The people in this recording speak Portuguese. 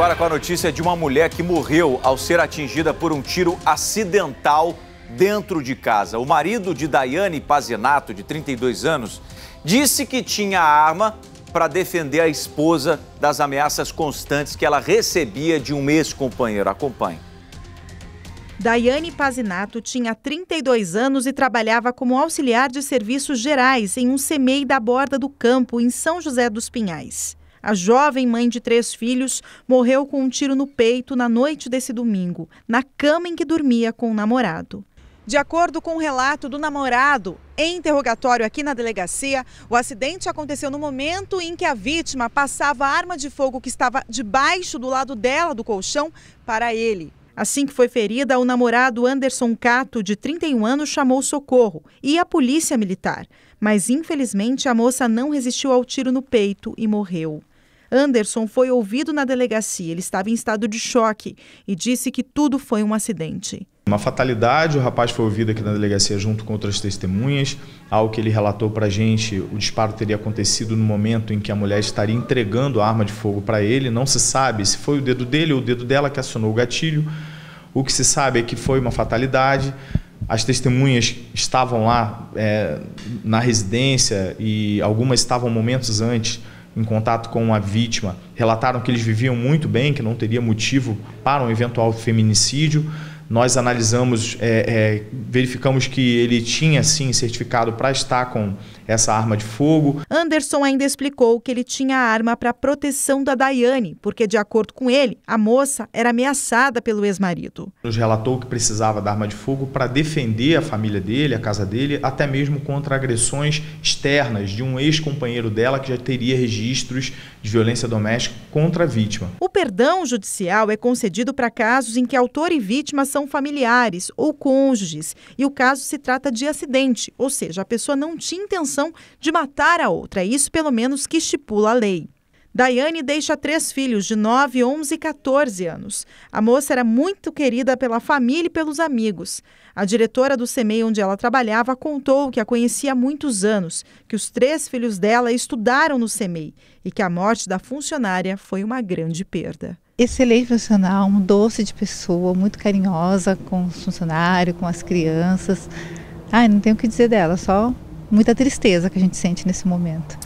agora com a notícia de uma mulher que morreu ao ser atingida por um tiro acidental dentro de casa. O marido de Daiane Pazinato, de 32 anos, disse que tinha a arma para defender a esposa das ameaças constantes que ela recebia de um ex-companheiro. Acompanhe. Daiane Pazinato tinha 32 anos e trabalhava como auxiliar de serviços gerais em um CMEI da borda do campo, em São José dos Pinhais. A jovem mãe de três filhos morreu com um tiro no peito na noite desse domingo, na cama em que dormia com o namorado. De acordo com o um relato do namorado, em interrogatório aqui na delegacia, o acidente aconteceu no momento em que a vítima passava a arma de fogo que estava debaixo do lado dela do colchão para ele. Assim que foi ferida, o namorado Anderson Cato, de 31 anos, chamou socorro e a polícia militar. Mas infelizmente a moça não resistiu ao tiro no peito e morreu. Anderson foi ouvido na delegacia. Ele estava em estado de choque e disse que tudo foi um acidente. Uma fatalidade, o rapaz foi ouvido aqui na delegacia junto com outras testemunhas. Ao que ele relatou para a gente, o disparo teria acontecido no momento em que a mulher estaria entregando a arma de fogo para ele. Não se sabe se foi o dedo dele ou o dedo dela que acionou o gatilho. O que se sabe é que foi uma fatalidade. As testemunhas estavam lá é, na residência e algumas estavam momentos antes em contato com a vítima relataram que eles viviam muito bem, que não teria motivo para um eventual feminicídio. Nós analisamos, é, é, verificamos que ele tinha sim certificado para estar com essa arma de fogo. Anderson ainda explicou que ele tinha a arma para proteção da Daiane, porque, de acordo com ele, a moça era ameaçada pelo ex-marido. Nos relatou que precisava da arma de fogo para defender a família dele, a casa dele, até mesmo contra agressões externas de um ex-companheiro dela que já teria registros de violência doméstica contra a vítima. O perdão judicial é concedido para casos em que autor e vítima são são familiares ou cônjuges e o caso se trata de acidente, ou seja, a pessoa não tinha intenção de matar a outra, é isso pelo menos que estipula a lei. Daiane deixa três filhos de 9, 11 e 14 anos. A moça era muito querida pela família e pelos amigos. A diretora do CEMEI onde ela trabalhava contou que a conhecia há muitos anos, que os três filhos dela estudaram no CEMEI e que a morte da funcionária foi uma grande perda excelente profissional, um doce de pessoa, muito carinhosa com os funcionários, com as crianças. Ai, não tenho o que dizer dela, só muita tristeza que a gente sente nesse momento.